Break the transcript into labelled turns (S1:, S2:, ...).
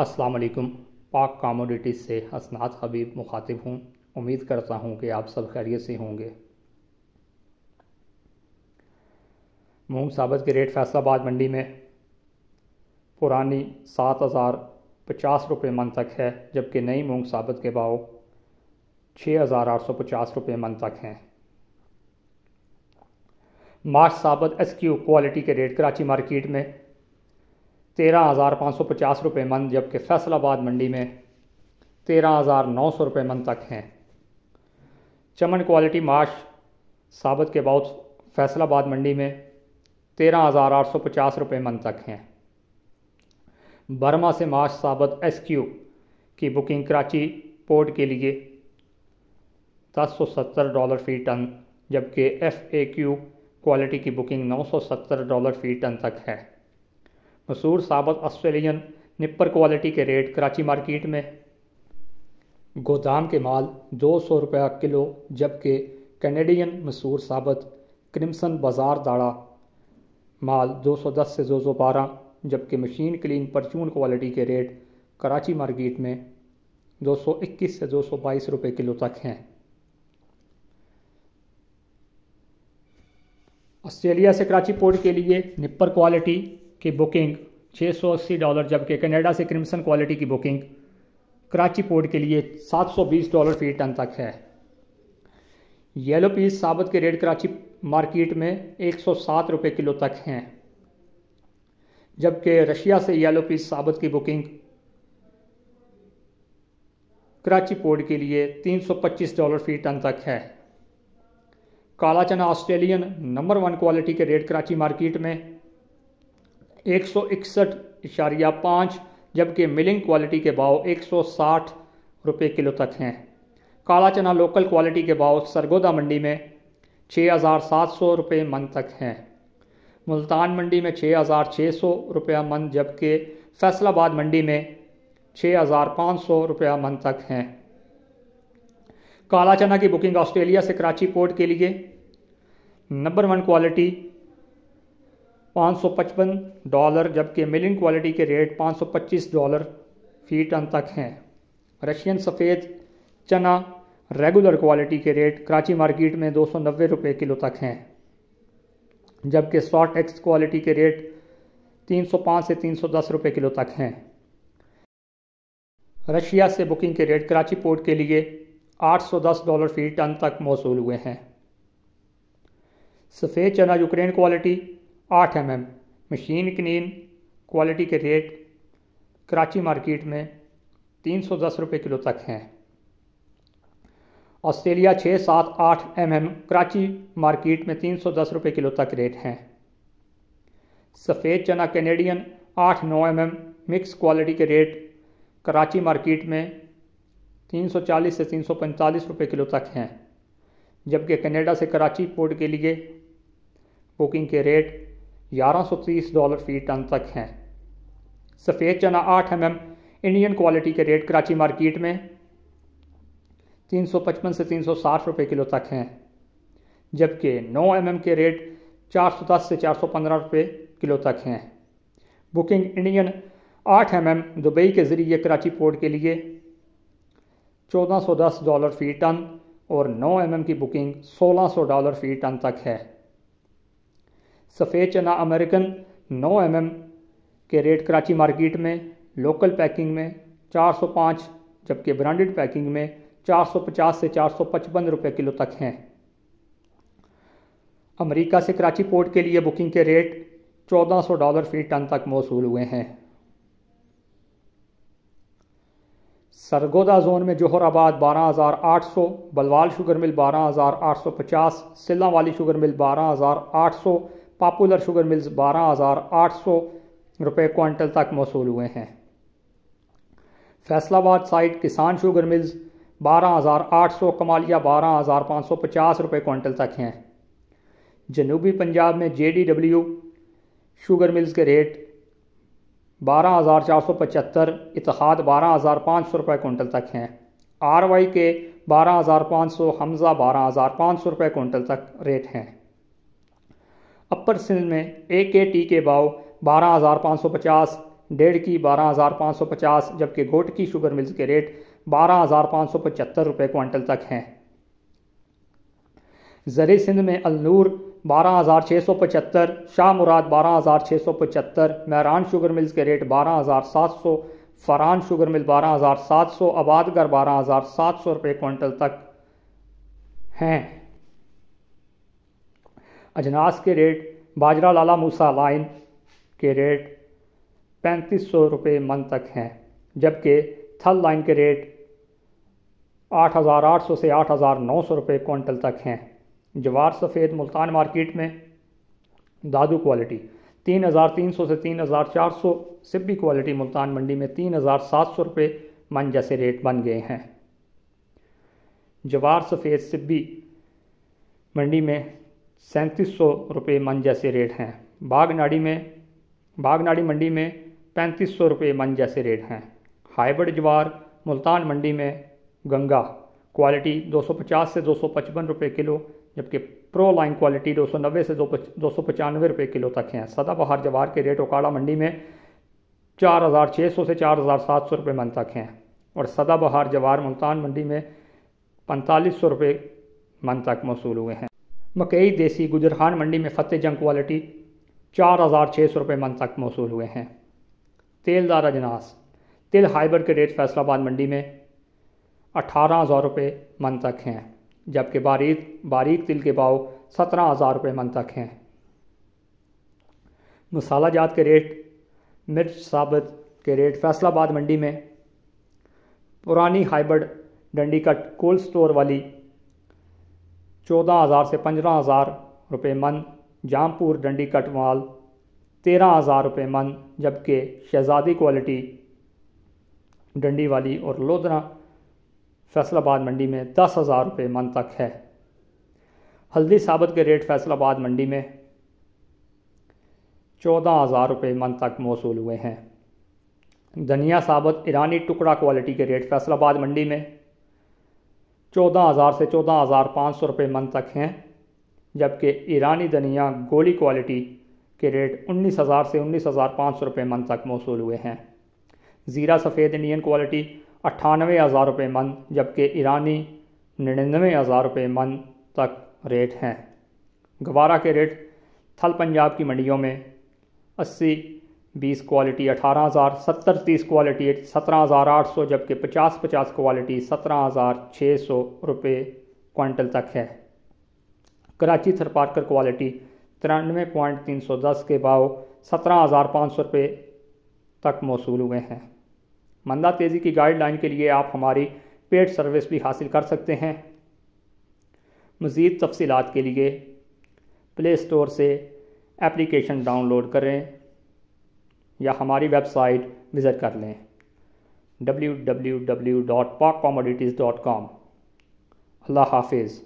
S1: अस्सलाम वालेकुम पाक कॉमोडिटीज़ से असनात हबीब मुखातिब हूँ उम्मीद करता हूँ कि आप सब खैरियत से होंगे मूंग साबत के रेट फैसलाबाद मंडी में पुरानी सात हज़ार पचास रुपये मन तक है जबकि नई मूंग साबत के भाव छः हज़ार आठ सौ पचास रुपये मन तक हैं मार्च साबत एस क्यू क्वालिटी के रेट कराची मार्केट में तेरह हज़ार पाँच सौ पचास रुपये मन जबकि फैसलाबाद मंडी में तेरह हज़ार नौ सौ रुपये मन तक हैं चमन क्वालिटी माश साबित के बाद फैसलाबाद मंडी में तेरह हज़ार आठ सौ पचास रुपये मन तक हैं बर्मा से माश साबित एस क्यू की बुकिंग कराची पोर्ट के लिए दस सौ सत्तर डॉलर फ़ी टन जबकि एफ़ ए क्यू क्वालिटी की बुकिंग नौ सौ सत्तर डॉलर फ़ी टन तक है मशहूर साबत ऑस्ट्रेलियन निपर क्वालिटी के रेट कराची मार्केट में गोदाम के माल दो सौ रुपया किलो जबकि कैनेडियन मसूर साबत क्रिम्सन बाज़ार दाड़ा माल 210 से 212 जबकि मशीन क्लीन परचून क्वालिटी के रेट कराची मार्केट में 221 से 222 रुपए किलो तक हैं ऑस्ट्रेलिया से कराची पोर्ट के लिए निपर क्वालिटी की बुकिंग 680 डॉलर जबकि कनाडा से क्रिम्सन क्वालिटी की बुकिंग कराची पोर्ट के लिए 720 डॉलर फी टन तक है येलो पीस साबुत के रेट कराची मार्केट में 107 रुपए किलो तक हैं जबकि रशिया से येलो पीस साबुत की बुकिंग कराची पोर्ट के लिए 325 डॉलर फी टन तक है काला चना ऑस्ट्रेलियन नंबर वन क्वालिटी के रेट कराची मार्केट में एक सौ इकसठ इशारिया पाँच जबकि मिलिंग क्वालिटी के भाव एक सौ साठ रुपये किलो तक हैं काला चना लोकल क्वालिटी के भाव सरगोदा मंडी में छः हज़ार सात सौ रुपये मन तक हैं मुल्तान मंडी में छः हज़ार छः सौ रुपया मन जबकि फैसलाबाद मंडी में छः हज़ार पाँच सौ रुपया मन तक हैं काला चना की बुकिंग ऑस्ट्रेलिया से कराची पोर्ट के लिए नंबर वन क्वालिटी 555 डॉलर जबकि मिलिंग क्वालिटी के रेट 525 डॉलर फी टन तक हैं रशियन सफ़ेद चना रेगुलर क्वालिटी के रेट कराची मार्केट में दो सौ रुपये किलो तक हैं जबकि शॉर्ट एक्स क्वालिटी के रेट तीन सौ पाँच से तीन सौ दस रुपये किलो तक हैं रशिया से बुकिंग के रेट कराची पोर्ट के लिए आठ सौ दस डॉलर फी टन तक मौसू हुए हैं सफ़ेद चना यूक्रेन क्वालिटी आठ एम एम मशीन कनीन क्वालिटी के रेट कराची मार्केट में तीन सौ दस रुपये किलो तक हैं ऑस्ट्रेलिया छः सात आठ एम एम कराची मार्केट में तीन सौ दस रुपये किलो तक रेट हैं सफ़ेद चना कैनेडियन आठ नौ एम एम मिक्स क्वालिटी के रेट कराची मार्केट में तीन सौ चालीस से तीन सौ पैंतालीस रुपये किलो तक हैं जबकि कनाडा से कराची पोर्ट के लिए बुकिंग के रेट 1130 डॉलर फी टन तक हैं सफ़ेद चना 8 एम इंडियन क्वालिटी के रेट कराची मार्केट में 355 से 360 रुपए किलो तक हैं जबकि 9 एम mm के रेट 410 से 415 रुपए किलो तक हैं booking Indian 8 M mm Dubai के ज़रिए कराची पोर्ट के लिए 1410 डॉलर फी टन और 9 एम mm की बुकिंग 1600 डॉलर फी टन तक है सफ़ेद चना अमेरिकन 9 एम के रेट कराची मार्केट में लोकल पैकिंग में 405 जबकि ब्रांडेड पैकिंग में 450 से 455 रुपए किलो तक हैं अमेरिका से कराची पोर्ट के लिए बुकिंग के रेट 1400 डॉलर फी टन तक मौसू हुए हैं सरगोदा जोन में Johrabad 12,800, Bhalwal sugar mill 12,850, Sillanwali sugar mill 12,800, popular sugar mills बारह हज़ार आठ सौ रुपये क्वांटल तक मौसू हुए हैं Faisalabad side Kisan sugar mills बारह हज़ार आठ सौ कमालिया बारह हज़ार पाँच सौ पचास रुपये क्वांटल तक हैं जनूबी पंजाब में J D W sugar mills के रेट बारह हज़ार चार सौ पचहत्तर इतिहाद बारह हज़ार पाँच सौ रुपये कुंटल तक हैं आर वाई के बारह हज़ार पाँच सौ हमज़ा बारह हज़ार पाँच सौ रुपये कुंटल तक रेट हैं अपर सिंध में ए के टी के भाव बारह हज़ार पाँच सौ पचास डेढ़ की बारह हज़ार पाँच सौ पचास जबकि गोट की शुगर मिल्स के रेट बारह हज़ार पाँच सौ पचहत्तर रुपये क्वांटल तक हैं जरी सिंध में अलनूर बारह हज़ार छः सौ पचहत्तर शाह मुराद बारह हज़ार छः सौ पचहत्तर महरान शुगर मिल्स के रेट बारह हज़ार सात सौ फरान शुगर मिल बारह हज़ार सात सौ आबादगर बारह हज़ार सात सौ रुपये क्वांटल तक हैं अजनास के रेट बाजरा लाला मूसा लाइन के रेट पैंतीस सौ रुपये मन तक हैं जबकि थल लाइन के रेट आठ हज़ार आठ सौ से आठ हज़ार नौ सौ रुपये क्वांटल तक हैं जवार सफ़ेद मुल्तान मार्केट में दादू क्वालिटी तीन हज़ार तीन सौ से तीन हज़ार चार सौ सिब्बी क्वालिटी मुल्तान मंडी में तीन हज़ार सात सौ रुपये मन जैसे रेट बन गए हैं जवार सफ़ेद सिब्बी मंडी में सैंतीस सौ रुपये मन जैसे रेट हैं बागनाड़ी में बागनाड़ी मंडी में पैंतीस सौ रुपये मन जैसे रेट हैं हाइब्रिड ज्वार मुल्तान मंडी में गंगा क्वालिटी 250 से दो सौ रुपये किलो जबकि प्रो लाइन क्वालिटी 290 से दो सौ रुपये किलो तक हैं सदाबहार जवार के रेट ओकाड़ा मंडी में 4,600 से 4,700 रुपये मन तक हैं और सदाबहार जवार मुल्तान मंडी में पैंतालीस सौ रुपये मन तक मौसू हुए हैं मकई देसी गुजरहान मंडी में फतेह जंग क्वालिटी चार हज़ार छः सौ रुपये मन तक मौसू हुए हैं तेलदार अजनास तिल हाइबर के रेट फैसलाबाद मंडी में अठारह हज़ार रुपये मन तक हैं जबकि बारीक बारीक तिल के भाव सत्रह हज़ार रुपये मन तक हैं मसाला जात के रेट मिर्च साबित के रेट फैसलाबाद मंडी में पुरानी हाइब्रिड डंडी कट कोल्ड स्टोर वाली चौदह हज़ार से पंद्रह हज़ार रुपये मन जामपुर डंडी कटवाल तेरह हज़ार रुपये मन जबकि शहजादी क्वालिटी डंडी वाली और लोधरा फैसलाबाद मंडी में दस हज़ार रुपये मन तक है हल्दी साबत के रेट फैसलाबाद मंडी में चौदह हज़ार रुपये मन तक मौसू हुए हैं धनिया साबत ईरानी टुकड़ा क्वालिटी के रेट फैसलाबाद मंडी में चौदह हज़ार से चौदह हज़ार पाँच सौ रुपये मन तक हैं जबकि ईरानी धनिया गोली क्वालिटी के रेट उन्नीस हज़ार से उन्नीस हज़ार पाँच सौ रुपये मन तक मौसू हुए हैं ज़ीरा सफ़ेद इंडियन क्वालिटी अट्ठानवे हज़ार रुपये मन जबकि ईरानी निन्यानवे हज़ार रुपये मन तक रेट हैं गवारा के रेट थल पंजाब की मंडियों में अस्सी बीस क्वालिटी अठारह हज़ार सत्तर तीस क्वालिटी सत्रह हज़ार आठ सौ जबकि पचास पचास क्वालिटी सत्रह हज़ार छः सौ रुपये क्वांटल तक है कराची थरपारकर क्वालिटी तिरानवे पॉइंट तीन सौ दस के भाव सत्रह हज़ार पाँच सौ रुपये तक मौसू हुए हैं मंदा तेज़ी की गाइडलाइन के लिए आप हमारी पेड सर्विस भी हासिल कर सकते हैं मज़ीद तफसीत के लिए प्ले स्टोर से एप्लीकेशन डाउनलोड करें या हमारी वेबसाइट विज़िट कर लें W W W dot Pak commodities dot com अल्लाह हाफिज़